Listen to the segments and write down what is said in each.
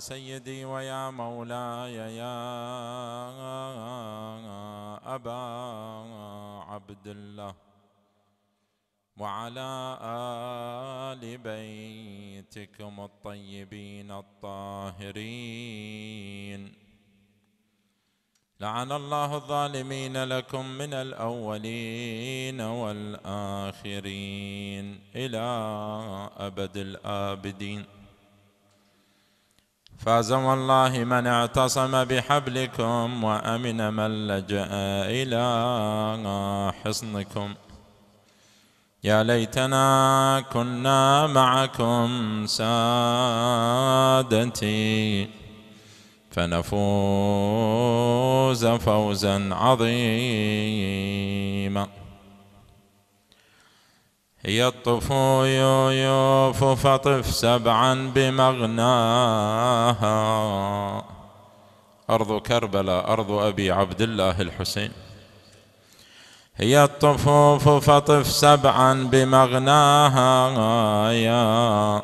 سيدي ويا مولاي يا أبا عبد الله وعلى آل بيتكم الطيبين الطاهرين لعن الله الظالمين لكم من الأولين والآخرين إلى أبد الآبدين فاز والله من اعتصم بحبلكم وامن من لجا الى حصنكم يا ليتنا كنا معكم سادتي فنفوز فوزا عظيما يطف يوف فطف سبعا بمغناها أرض كربلاء أرض أبي عبد الله الحسين هي الطفوف فطف سبعا بمغناها يا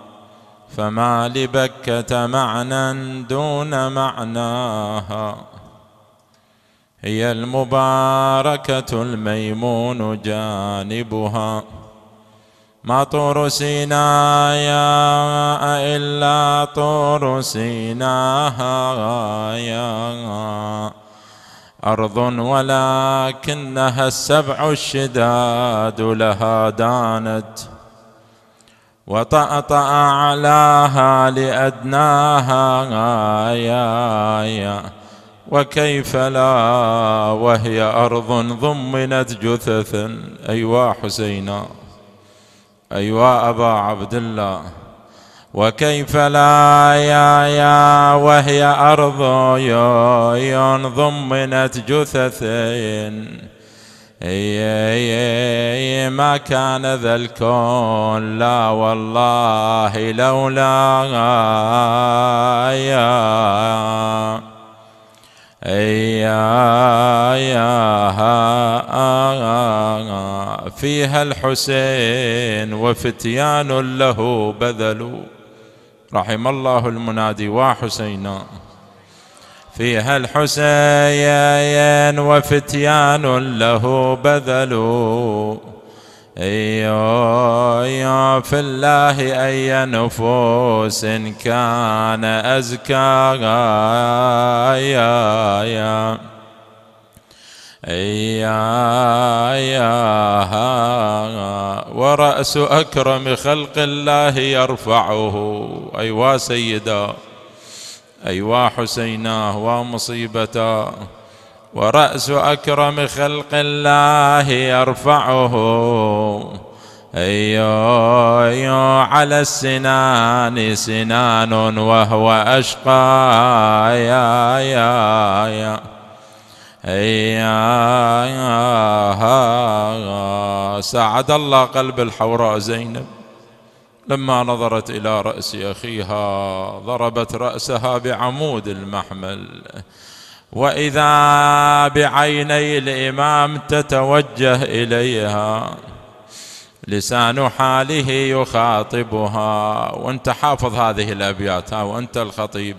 فما لبكة معنى دون معناها هي المباركة الميمون جانبها ما طور سيناء إلا طور سيناء أرض ولكنها السبع الشداد لها دانت وطأطأ علىها لأدناها يا يا وكيف لا وهي أرض ضمنت جثثا أيوا حسينا أيوا أبا عبد الله وكيف لا يا يا وهي أرض ضمنت جثث ما كان ذا الكون لا والله لولا يا إياها فيها الحسين وفتيان له بذلوا رحم الله المنادي وحسينا فيها الحسين وفتيان له بذلوا أيوه في الله أي نفوس كان أزكى يا يا أيوة، يا يا ورأس أكرم خلق الله يرفعه أيوا سيدا أيوا حسيناه ومصيبته ورأس أكرم خلق الله يرفعه أيو أيو على السنان سنان وهو أشقى يا يا يا أيوة، يا سعد الله قلب الحوراء زينب لما نظرت إلى رأس أخيها ضربت رأسها بعمود المحمل واذا بعيني الامام تتوجه اليها لسان حاله يخاطبها وانت حافظ هذه الابيات ها وانت الخطيب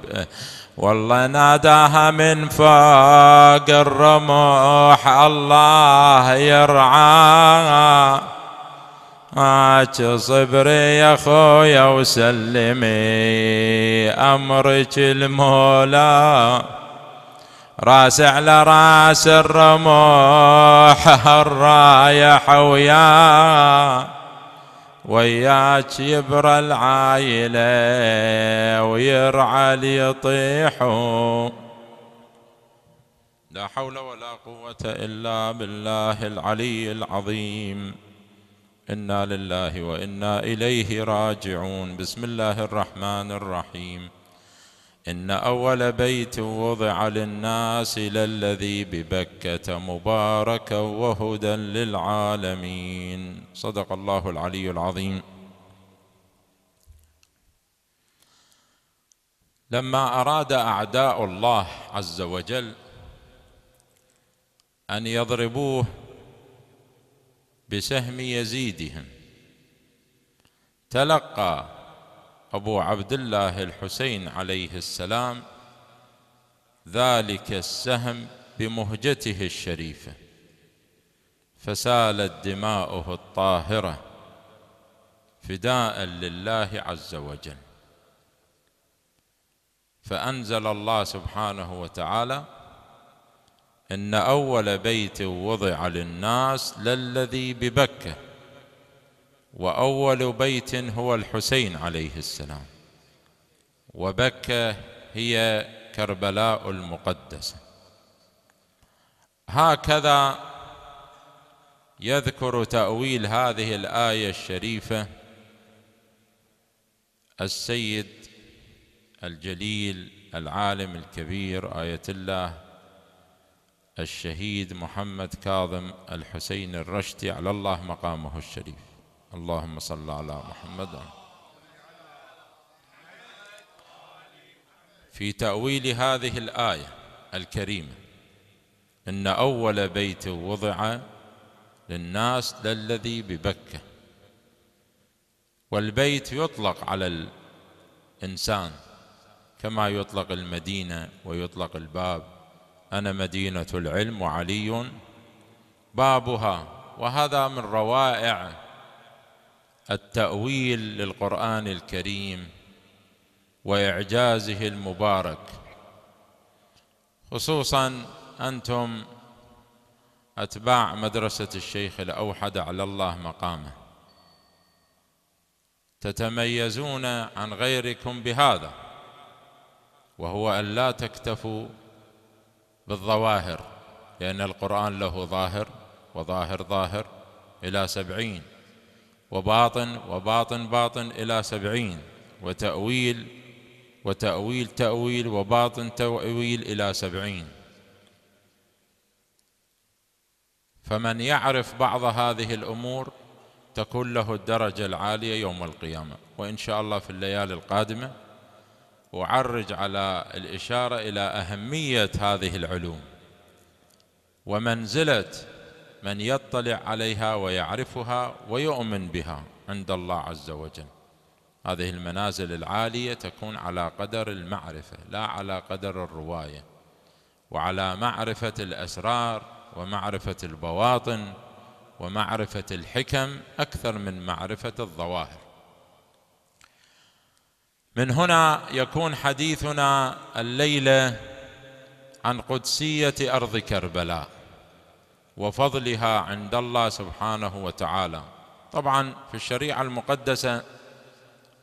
والله ناداها من فوق الرموح الله يرعاها هاك صبري يا خويا وسلمي امرك المولى راس على راس الرموح الرايح ويا وياك يبرى العايلة ويرعل يطيحوا لا حول ولا قوة إلا بالله العلي العظيم إنا لله وإنا إليه راجعون بسم الله الرحمن الرحيم إن أول بيت وضع للناس للذي ببكة مباركا وهدى للعالمين صدق الله العلي العظيم لما أراد أعداء الله عز وجل أن يضربوه بسهم يزيدهم تلقى أبو عبد الله الحسين عليه السلام ذلك السهم بمهجته الشريفة فسالت دماؤه الطاهرة فداء لله عز وجل فأنزل الله سبحانه وتعالى إن أول بيت وضع للناس للذي ببكه واول بيت هو الحسين عليه السلام وبكه هي كربلاء المقدسه هكذا يذكر تاويل هذه الايه الشريفه السيد الجليل العالم الكبير ايه الله الشهيد محمد كاظم الحسين الرشدي على الله مقامه الشريف اللهم صل على محمد في تأويل هذه الآية الكريمة إن أول بيت وضع للناس للذي ببكة والبيت يطلق على الإنسان كما يطلق المدينة ويطلق الباب أنا مدينة العلم وعلي بابها وهذا من روائع التاويل للقران الكريم واعجازه المبارك خصوصا انتم اتباع مدرسه الشيخ الاوحد على الله مقامه تتميزون عن غيركم بهذا وهو ان لا تكتفوا بالظواهر لان القران له ظاهر وظاهر ظاهر الى سبعين وباطن وباطن باطن إلى سبعين وتأويل وتأويل تأويل وباطن تأويل إلى سبعين فمن يعرف بعض هذه الأمور تكون له الدرجة العالية يوم القيامة وإن شاء الله في الليالي القادمة أعرج على الإشارة إلى أهمية هذه العلوم ومنزلة من يطلع عليها ويعرفها ويؤمن بها عند الله عز وجل هذه المنازل العالية تكون على قدر المعرفة لا على قدر الرواية وعلى معرفة الأسرار ومعرفة البواطن ومعرفة الحكم أكثر من معرفة الظواهر من هنا يكون حديثنا الليلة عن قدسية أرض كربلاء وفضلها عند الله سبحانه وتعالى طبعا في الشريعة المقدسة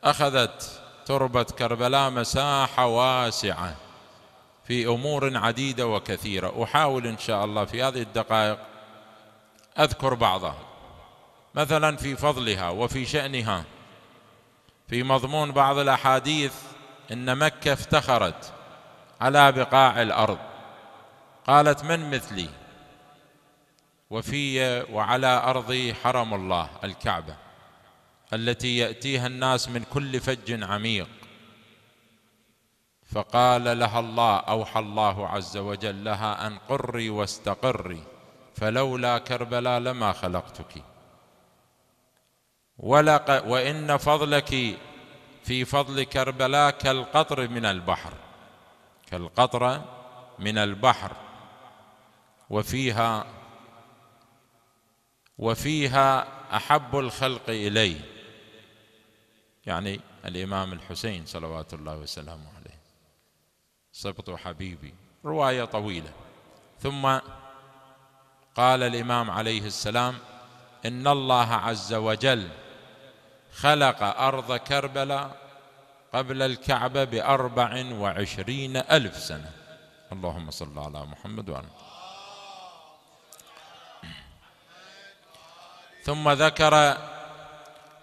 أخذت تربة كربلاء مساحة واسعة في أمور عديدة وكثيرة أحاول إن شاء الله في هذه الدقائق أذكر بعضها مثلا في فضلها وفي شأنها في مضمون بعض الأحاديث إن مكة افتخرت على بقاع الأرض قالت من مثلي وفي وعلى ارض حرم الله الكعبة التي يأتيها الناس من كل فج عميق فقال لها الله أوحى الله عز وجل لها أن قري واستقري فلولا كربلاء لما خلقتك ولق وإن فضلك في فضل كربلاء كالقطر من البحر كالقطرة من البحر وفيها وفيها احب الخلق اليه يعني الامام الحسين صلوات الله وسلامه عليه صبط حبيبي روايه طويله ثم قال الامام عليه السلام ان الله عز وجل خلق ارض كربلاء قبل الكعبه باربع وعشرين الف سنه اللهم صل على محمد وعلى محمد ثم ذكر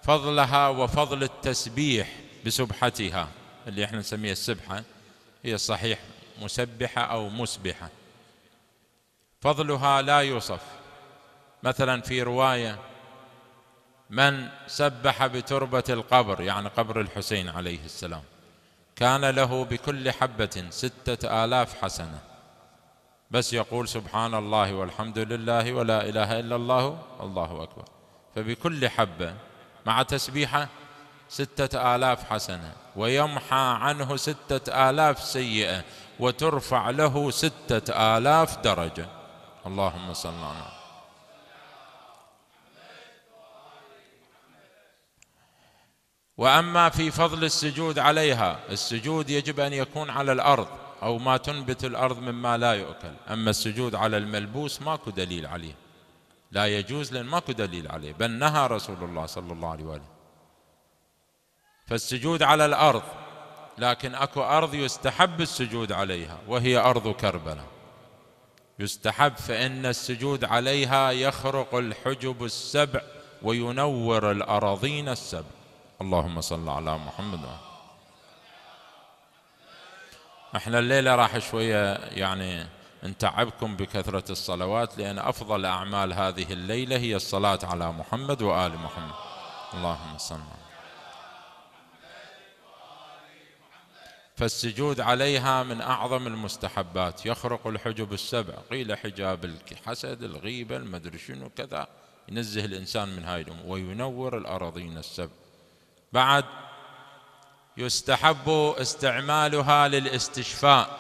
فضلها وفضل التسبيح بسبحتها اللي احنا نسميها السبحه هي الصحيح مسبحه او مسبحه فضلها لا يوصف مثلا في روايه من سبح بتربه القبر يعني قبر الحسين عليه السلام كان له بكل حبه سته الاف حسنه بس يقول سبحان الله والحمد لله ولا إله إلا الله الله أكبر فبكل حبة مع تسبيحة ستة آلاف حسنة ويمحى عنه ستة آلاف سيئة وترفع له ستة آلاف درجة اللهم صل على وأما في فضل السجود عليها السجود يجب أن يكون على الأرض أو ما تنبت الأرض مما لا يؤكل أما السجود على الملبوس ماكو دليل عليه لا يجوز لأن ماكو دليل عليه بل نهى رسول الله صلى الله عليه وآله فالسجود على الأرض لكن أكو أرض يستحب السجود عليها وهي أرض كربلة يستحب فإن السجود عليها يخرق الحجب السبع وينور الأراضين السبع اللهم صل على محمد وعلى احنا الليلة راح شوية يعني نتعبكم بكثرة الصلوات لأن أفضل أعمال هذه الليلة هي الصلاة على محمد وآل محمد اللهم صل فالسجود عليها من أعظم المستحبات يخرق الحجب السبع قيل حجاب الحسد الغيبة المدري شنو كذا ينزه الإنسان من هاي الأمور وينور الأراضين السبع بعد يستحب استعمالها للاستشفاء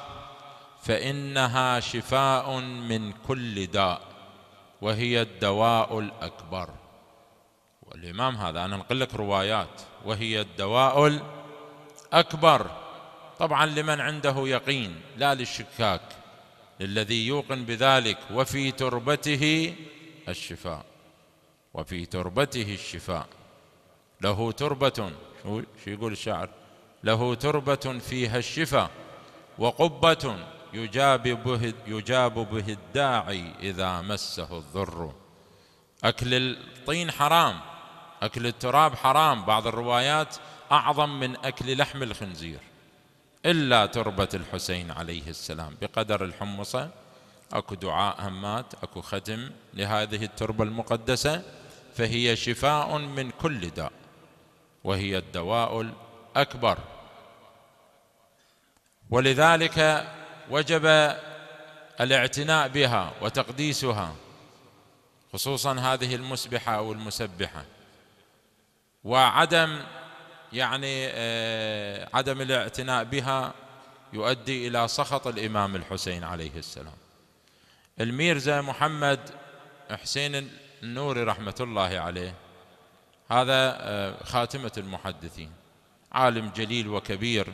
فانها شفاء من كل داء وهي الدواء الاكبر والامام هذا انا انقل لك روايات وهي الدواء الاكبر طبعا لمن عنده يقين لا للشكاك للذي يوقن بذلك وفي تربته الشفاء وفي تربته الشفاء له تربه شو يقول الشاعر له تربة فيها الشفاء وقبة يجاب به, يجاب به الداعي إذا مسه الضر أكل الطين حرام أكل التراب حرام بعض الروايات أعظم من أكل لحم الخنزير إلا تربة الحسين عليه السلام بقدر الحمصة أكو دعاء همات أكو ختم لهذه التربة المقدسة فهي شفاء من كل داء وهي الدواء الأكبر ولذلك وجب الاعتناء بها وتقديسها خصوصا هذه المسبحه او المسبحه وعدم يعني آه، عدم الاعتناء بها يؤدي الى سخط الامام الحسين عليه السلام الميرزا محمد حسين النوري رحمه الله عليه هذا آه، خاتمه المحدثين عالم جليل وكبير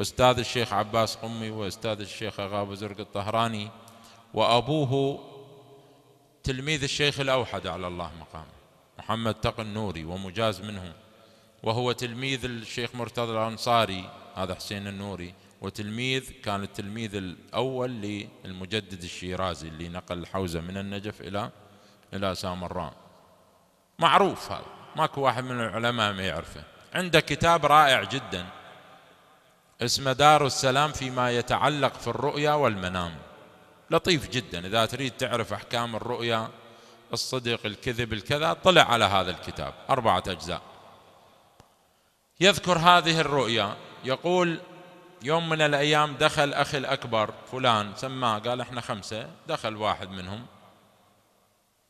أستاذ الشيخ عباس قمي وأستاذ الشيخ أغاب زرق الطهراني وأبوه تلميذ الشيخ الأوحد على الله مقامه محمد تق النوري ومجاز منهم وهو تلميذ الشيخ مرتضى الأنصاري هذا حسين النوري وتلميذ كان التلميذ الأول للمجدد الشيرازي اللي نقل الحوزة من النجف إلى إلى سامراء معروف هذا ماكو واحد من العلماء ما يعرفه عنده كتاب رائع جداً اسمه دار السلام فيما يتعلق في الرؤيا والمنام لطيف جدا إذا تريد تعرف أحكام الرؤيا الصدق الكذب الكذا طلع على هذا الكتاب أربعة أجزاء يذكر هذه الرؤيا يقول يوم من الأيام دخل أخي الأكبر فلان سماه قال إحنا خمسة دخل واحد منهم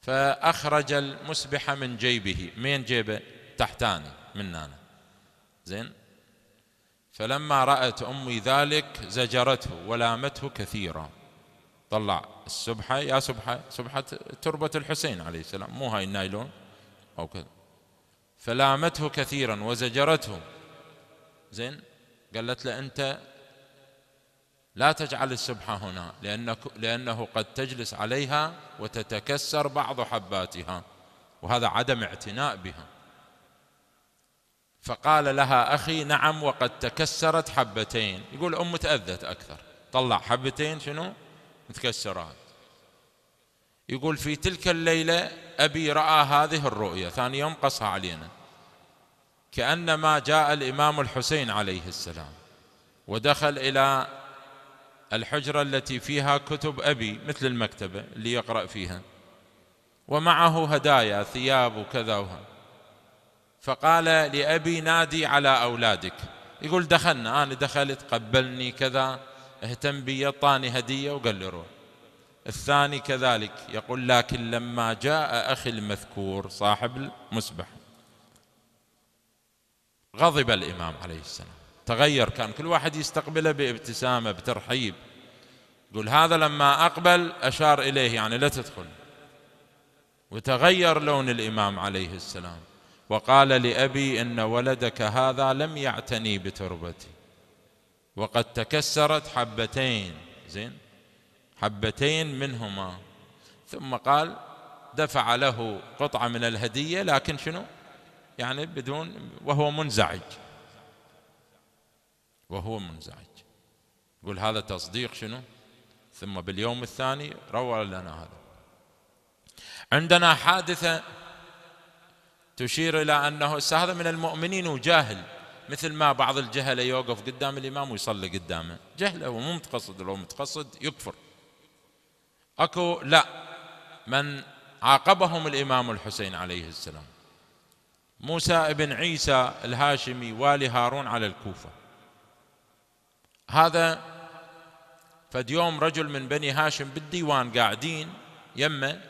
فأخرج المسبحة من جيبه من جيبه تحتاني من أنا زين فلما رأت أمي ذلك زجرته ولامته كثيرا طلع السبحة يا سبحة سبحة تربة الحسين عليه السلام مو هاي النايلون أو كذا فلامته كثيرا وزجرته زين قالت له أنت لا تجعل السبحة هنا لأنك لأنه قد تجلس عليها وتتكسر بعض حباتها وهذا عدم اعتناء بها فقال لها أخي نعم وقد تكسرت حبتين يقول أم تأذت أكثر طلع حبتين شنو متكسرات يقول في تلك الليلة أبي رأى هذه الرؤية ثاني يوم قصها علينا كأنما جاء الإمام الحسين عليه السلام ودخل إلى الحجرة التي فيها كتب أبي مثل المكتبة اللي يقرأ فيها ومعه هدايا ثياب وكذا وهذا فقال لأبي نادي على أولادك يقول دخلنا أنا دخلت قبلني كذا اهتم بي طاني هدية وقال لي روح الثاني كذلك يقول لكن لما جاء أخي المذكور صاحب المسبح غضب الإمام عليه السلام تغير كان كل واحد يستقبله بابتسامة بترحيب يقول هذا لما أقبل أشار إليه يعني لا تدخل وتغير لون الإمام عليه السلام وقال لأبي إن ولدك هذا لم يعتني بتربتي وقد تكسرت حبتين زين حبتين منهما ثم قال دفع له قطعة من الهدية لكن شنو يعني بدون وهو منزعج وهو منزعج يقول هذا تصديق شنو ثم باليوم الثاني روى لنا هذا عندنا حادثة تشير إلى أنه هذا من المؤمنين وجاهل مثل ما بعض الجهلة يوقف قدام الإمام ويصلي قدامه جهلة ومو متقصد لو متقصد يكفر أكو لا من عاقبهم الإمام الحسين عليه السلام موسى بن عيسى الهاشمي والي هارون على الكوفة هذا فد يوم رجل من بني هاشم بالديوان قاعدين يمه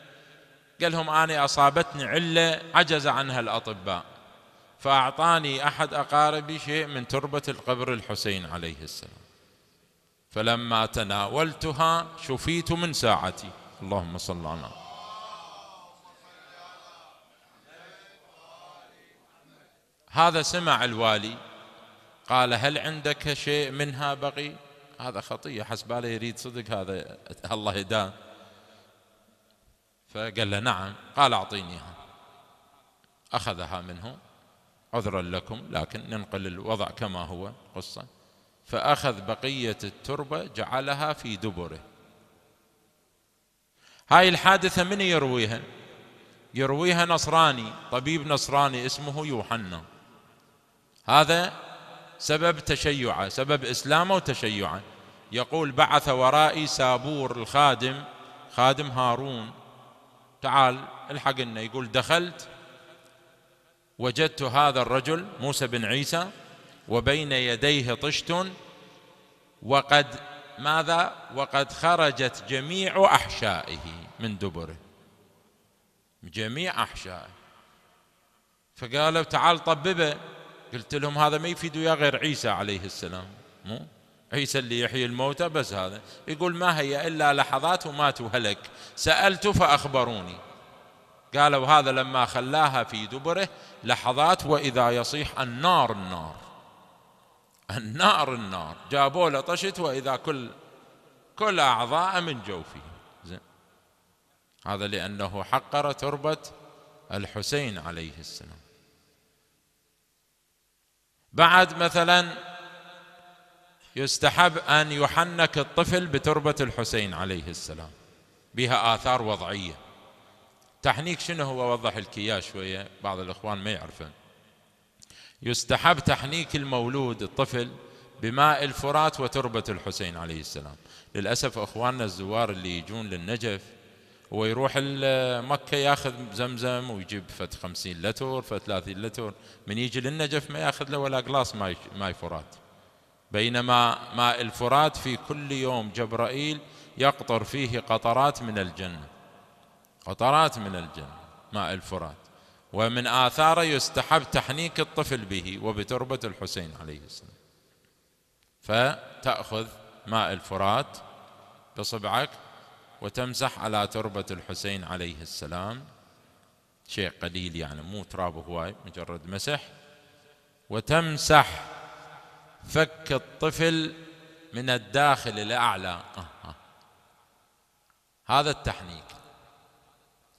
قال لهم أنا أصابتني علة عجز عنها الأطباء فأعطاني أحد أقاربي شيء من تربة القبر الحسين عليه السلام فلما تناولتها شفيت من ساعتي اللهم صل على هذا سمع الوالي قال هل عندك شيء منها بقي هذا خطية حسب يريد صدق هذا الله يداه فقال له نعم قال أعطينيها أخذها منه عذرا لكم لكن ننقل الوضع كما هو قصة فأخذ بقية التربة جعلها في دبره هاي الحادثة من يرويها يرويها نصراني طبيب نصراني اسمه يوحنا هذا سبب تشيعه سبب إسلامه وتشيعه يقول بعث ورائي سابور الخادم خادم هارون تعال الحق يقول دخلت وجدت هذا الرجل موسى بن عيسى وبين يديه طشت وقد ماذا وقد خرجت جميع احشائه من دبره جميع احشائه فقالوا تعال طببه قلت لهم هذا ما يفيد يا غير عيسى عليه السلام مو عيسى اللي يحيي الموتى بس هذا يقول ما هي إلا لحظات ومات وهلك سألت فأخبروني قالوا هذا لما خلاها في دبره لحظات وإذا يصيح النار النار النار النار جابوا له طشت وإذا كل كل أعضاء من جوفه هذا لأنه حقر تربة الحسين عليه السلام بعد مثلا يستحب أن يحنك الطفل بتربة الحسين عليه السلام بها آثار وضعية تحنيك شنو هو وضح لك إياه شوية بعض الإخوان ما يعرفون يستحب تحنيك المولود الطفل بماء الفرات وتربة الحسين عليه السلام للأسف أخواننا الزوار اللي يجون للنجف هو يروح مكة ياخذ زمزم ويجيب فت 50 لتر فت 30 لتر من يجي للنجف ما ياخذ له ولا قلاص ماي ماي فرات بينما ماء الفرات في كل يوم جبرائيل يقطر فيه قطرات من الجنة قطرات من الجنة ماء الفرات ومن آثاره يستحب تحنيك الطفل به وبتربة الحسين عليه السلام فتأخذ ماء الفرات بصبعك وتمسح على تربة الحسين عليه السلام شيء قليل يعني مو تراب هواي مجرد مسح وتمسح فك الطفل من الداخل إلى أعلى هذا التحنيك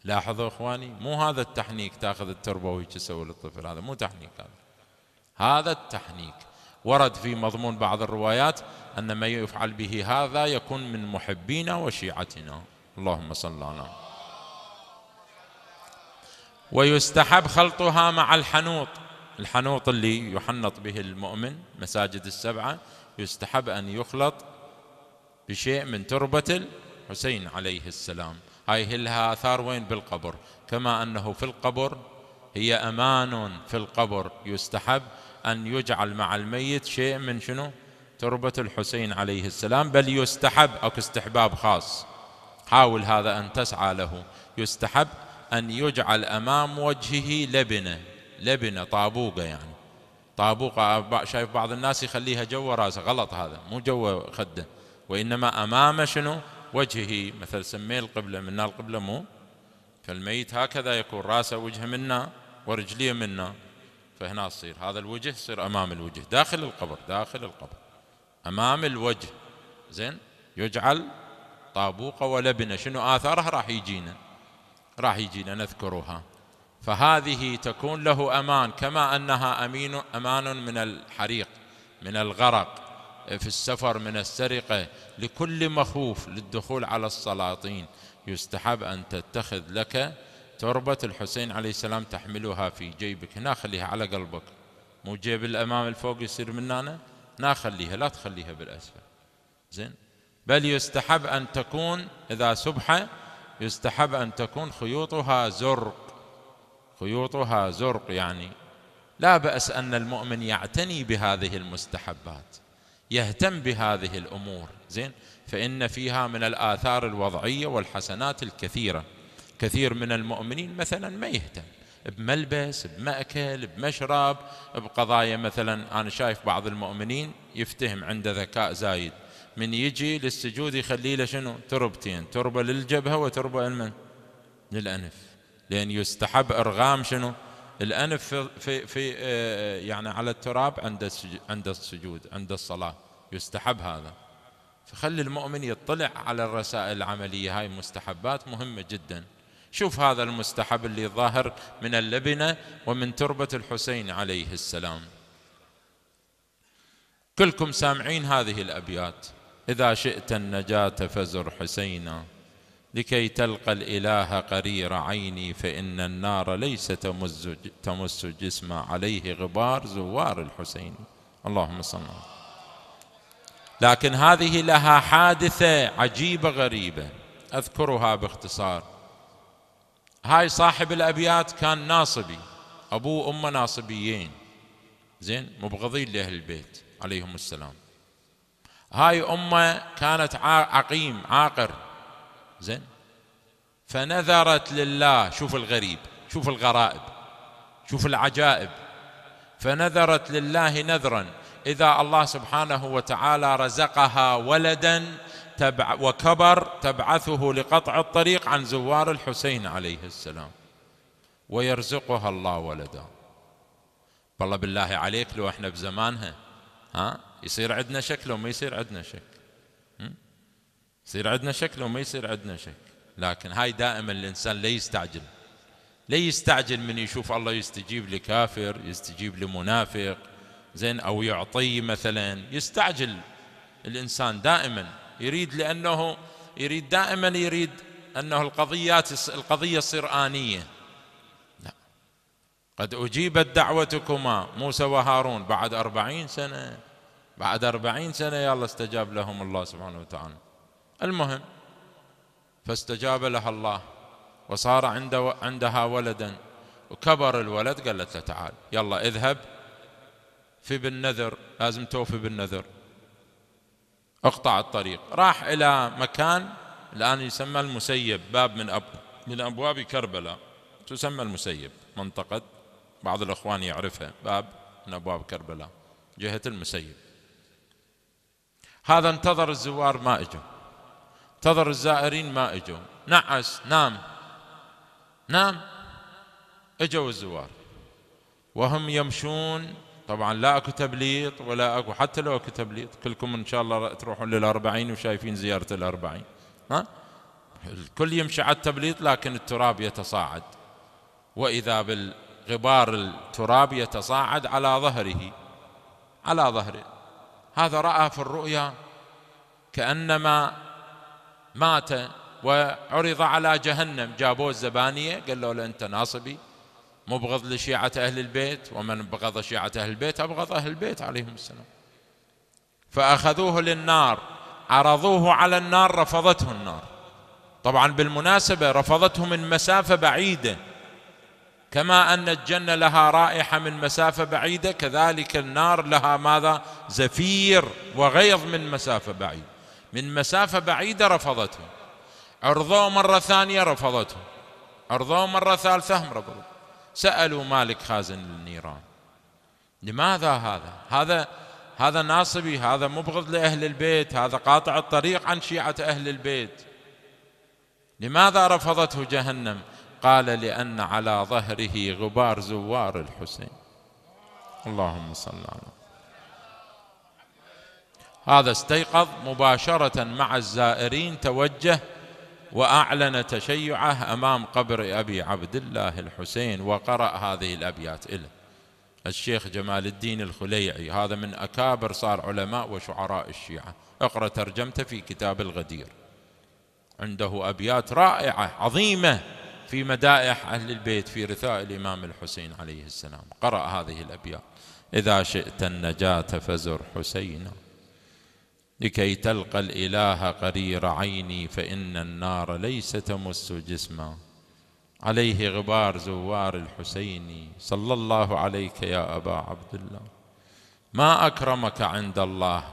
لاحظوا اخواني مو هذا التحنيك تاخذ التربه وهيك تسوي للطفل هذا مو تحنيك هذا هذا التحنيك ورد في مضمون بعض الروايات ان ما يفعل به هذا يكون من محبينا وشيعتنا اللهم صل على ويستحب خلطها مع الحنوط الحنوط اللي يحنط به المؤمن مساجد السبعة يستحب أن يخلط بشيء من تربة الحسين عليه السلام هاي لها آثار وين بالقبر كما أنه في القبر هي أمان في القبر يستحب أن يجعل مع الميت شيء من شنو تربة الحسين عليه السلام بل يستحب أو استحباب خاص حاول هذا أن تسعى له يستحب أن يجعل أمام وجهه لبنة لبنه طابوقه يعني طابوقه شايف بعض الناس يخليها جوا راسه غلط هذا مو جوا خده وانما امامه شنو وجهه مثل سميه القبله منا القبله مو فالميت هكذا يكون راسه وجهه منا ورجليه منا فهنا تصير هذا الوجه يصير امام الوجه داخل القبر داخل القبر امام الوجه زين يجعل طابوقه ولبنه شنو اثاره راح يجينا راح يجينا نذكرها فهذه تكون له امان كما انها امين امان من الحريق من الغرق في السفر من السرقه لكل مخوف للدخول على السلاطين يستحب ان تتخذ لك تربه الحسين عليه السلام تحملها في جيبك هنا خليها على قلبك مو جيب الامام الفوق يصير من هنا خليها لا تخليها بالاسفل زين بل يستحب ان تكون اذا سبحه يستحب ان تكون خيوطها زرق خيوطها زرق يعني لا باس ان المؤمن يعتني بهذه المستحبات يهتم بهذه الامور زين فان فيها من الاثار الوضعيه والحسنات الكثيره كثير من المؤمنين مثلا ما يهتم بملبس بمأكل بمشرب بقضايا مثلا أنا شايف بعض المؤمنين يفتهم عنده ذكاء زايد من يجي للسجود يخلي له شنو تربتين تربة للجبهة وتربة لمن للأنف لأن يستحب إرغام شنو الأنف في, في آه، يعني على التراب عند عند السجود عند الصلاة يستحب هذا فخلي المؤمن يطلع على الرسائل العملية هاي مستحبات مهمة جدا شوف هذا المستحب اللي ظاهر من اللبنة ومن تربة الحسين عليه السلام كلكم سامعين هذه الأبيات إذا شئت النجاة فزر حسينا لكي تلقى الإله قرير عيني فإن النار ليس تمس, تمس جسم عليه غبار زوار الحسين اللهم صل لكن هذه لها حادثة عجيبة غريبة أذكرها باختصار هاي صاحب الأبيات كان ناصبي أبوه أم ناصبيين زين مبغضين لأهل البيت عليهم السلام هاي أمه كانت عقيم عاقر زين فنذرت لله شوف الغريب شوف الغرائب شوف العجائب فنذرت لله نذرا اذا الله سبحانه وتعالى رزقها ولدا تبع وكبر تبعثه لقطع الطريق عن زوار الحسين عليه السلام ويرزقها الله ولدا والله بالله عليك لو احنا بزمانها ها يصير عندنا شكل وما يصير عندنا شكل يصير عندنا شك لو ما يصير عندنا شك لكن هاي دائما الإنسان لا يستعجل لا يستعجل من يشوف الله يستجيب لكافر يستجيب لمنافق زين أو يعطي مثلا يستعجل الإنسان دائما يريد لأنه يريد دائما يريد أنه القضيات القضية تصير آنية لا قد أجيبت دعوتكما موسى وهارون بعد أربعين سنة بعد أربعين سنة يلا استجاب لهم الله سبحانه وتعالى المهم فاستجاب لها الله وصار عندها ولدا وكبر الولد قالت له تعال يلا اذهب في بالنذر لازم توفي بالنذر اقطع الطريق راح الى مكان الان يسمى المسيب باب من أب من ابواب كربلاء تسمى المسيب منطقه بعض الاخوان يعرفها باب من ابواب كربلاء جهه المسيب هذا انتظر الزوار ما اجوا انتظر الزائرين ما اجوا نعس نام نام اجوا الزوار وهم يمشون طبعا لا اكو تبليط ولا اكو حتى لو اكو تبليط كلكم ان شاء الله تروحون للأربعين وشايفين زيارة الأربعين ها الكل يمشي على التبليط لكن التراب يتصاعد وإذا بالغبار التراب يتصاعد على ظهره على ظهره هذا رأى في الرؤيا كأنما مات وعرض على جهنم جابوه الزبانية قال له أنت ناصبي مبغض لشيعة أهل البيت ومن بغض شيعة أهل البيت أبغض أهل البيت عليهم السلام فأخذوه للنار عرضوه على النار رفضته النار طبعا بالمناسبة رفضته من مسافة بعيدة كما أن الجنة لها رائحة من مسافة بعيدة كذلك النار لها ماذا زفير وغيظ من مسافة بعيدة من مسافة بعيدة رفضته عرضوه مرة ثانية رفضته عرضوه مرة ثالثة هم رفضوا سألوا مالك خازن النيران لماذا هذا هذا هذا ناصبي هذا مبغض لأهل البيت هذا قاطع الطريق عن شيعة أهل البيت لماذا رفضته جهنم قال لأن على ظهره غبار زوار الحسين اللهم صل على هذا استيقظ مباشرة مع الزائرين توجه وأعلن تشيعه أمام قبر أبي عبد الله الحسين وقرأ هذه الأبيات إليه الشيخ جمال الدين الخليعي هذا من أكابر صار علماء وشعراء الشيعة اقرأ ترجمته في كتاب الغدير عنده أبيات رائعة عظيمة في مدائح أهل البيت في رثاء الإمام الحسين عليه السلام قرأ هذه الأبيات إذا شئت النجاة فزر حسينا لكي تلقى الاله قرير عيني فان النار ليس تمس جسما عليه غبار زوار الحسين صلى الله عليك يا ابا عبد الله ما اكرمك عند الله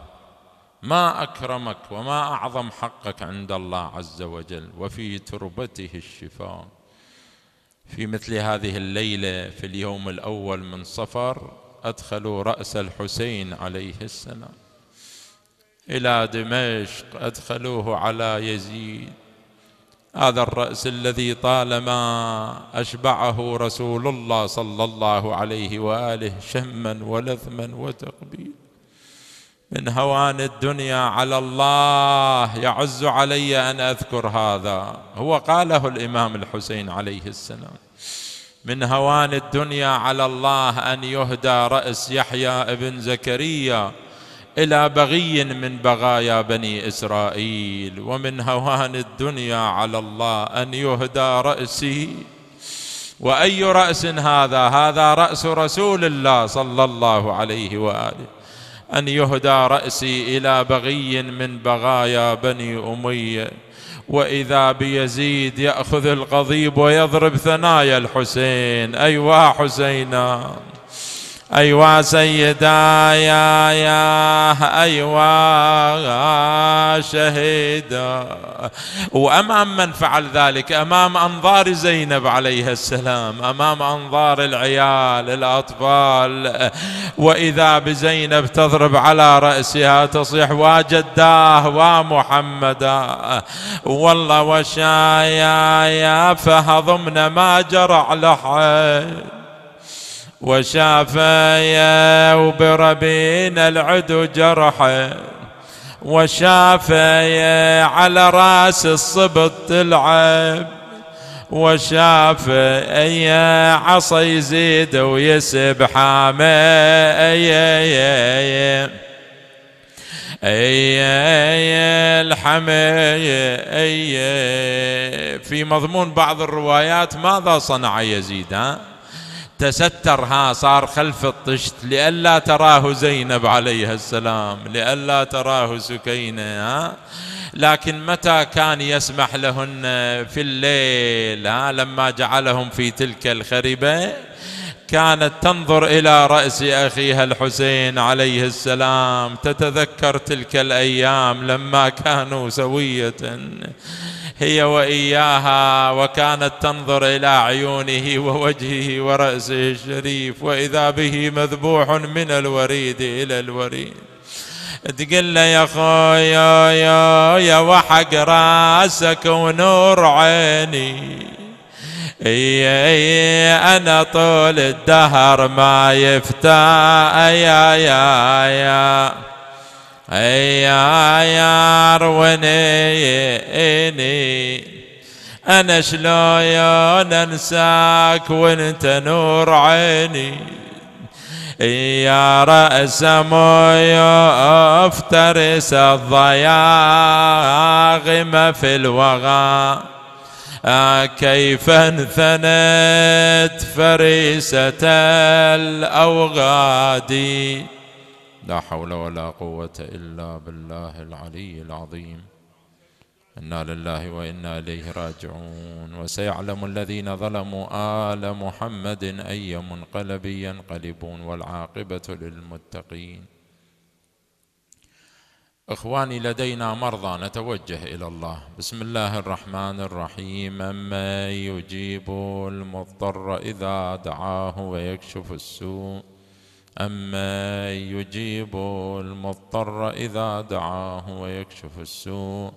ما اكرمك وما اعظم حقك عند الله عز وجل وفي تربته الشفاء في مثل هذه الليله في اليوم الاول من صفر ادخلوا راس الحسين عليه السلام الى دمشق ادخلوه على يزيد هذا الراس الذي طالما اشبعه رسول الله صلى الله عليه واله شما ولثما وتقبيلا من هوان الدنيا على الله يعز علي ان اذكر هذا هو قاله الامام الحسين عليه السلام من هوان الدنيا على الله ان يهدى راس يحيى ابن زكريا الى بغي من بغايا بني اسرائيل ومن هوان الدنيا على الله ان يهدى راسي واي راس هذا هذا راس رسول الله صلى الله عليه واله ان يهدى راسي الى بغي من بغايا بني اميه واذا بيزيد ياخذ القضيب ويضرب ثنايا الحسين ايوا حسينا أيوا سيدايا يا أيوا شهيدا وأمام من فعل ذلك أمام أنظار زينب عليها السلام أمام أنظار العيال الأطفال وإذا بزينب تضرب على رأسها تصيح واجداه ومحمدا والله وشايا فهضمنا ما جرع لحد وشافايا وبربين العدو جرحه وشافايا على راس الصبط تلعب وشافيا عصا يزيد ويسب حامه أي الحماية أي في مضمون بعض الروايات ماذا صنع يزيد ها؟ تسترها صار خلف الطشت لئلا تراه زينب عليها السلام لئلا تراه سكينة لكن متى كان يسمح لهن في الليل لما جعلهم في تلك الخربة كانت تنظر إلى رأس أخيها الحسين عليه السلام تتذكر تلك الأيام لما كانوا سوية هي وإياها وكانت تنظر إلى عيونه ووجهه ورأسه الشريف وإذا به مذبوح من الوريد إلى الوريد تقول له يا خويا يا, يا وحق راسك ونور عيني اي اي انا طول الدهر ما يفتى يا يا يا يا يا روني انا شلون انساك وانت نور عيني يا رأس ميوف افترس الضياغم في الوغى كيف انثنت فريسة الأوغاد لا حول ولا قوة إلا بالله العلي العظيم إنا لله وإنا إليه راجعون وسيعلم الذين ظلموا آل محمد أي منقلب ينقلبون والعاقبة للمتقين إخواني لدينا مرضى نتوجه إلى الله بسم الله الرحمن الرحيم اما يجيب المضطر إذا دعاه ويكشف السوء أما يجيب المضطر إذا دعاه ويكشف السوء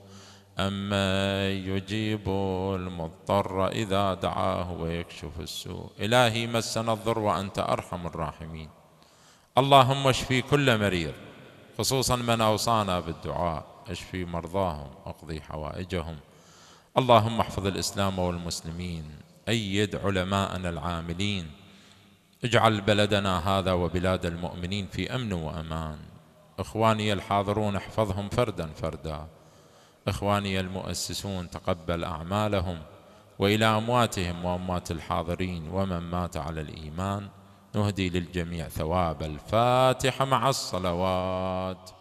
أما يجيب المضطر إذا دعاه ويكشف السوء إلهي مسنا الضر وأنت أرحم الراحمين اللهم اشفي كل مريض خصوصا من أوصانا بالدعاء اشفي مرضاهم اقضي حوائجهم اللهم احفظ الإسلام والمسلمين أيد علماءنا العاملين اجعل بلدنا هذا وبلاد المؤمنين في أمن وأمان إخواني الحاضرون احفظهم فردا فردا إخواني المؤسسون تقبل أعمالهم وإلى أمواتهم وأموات الحاضرين ومن مات على الإيمان نهدي للجميع ثواب الفاتحه مع الصلوات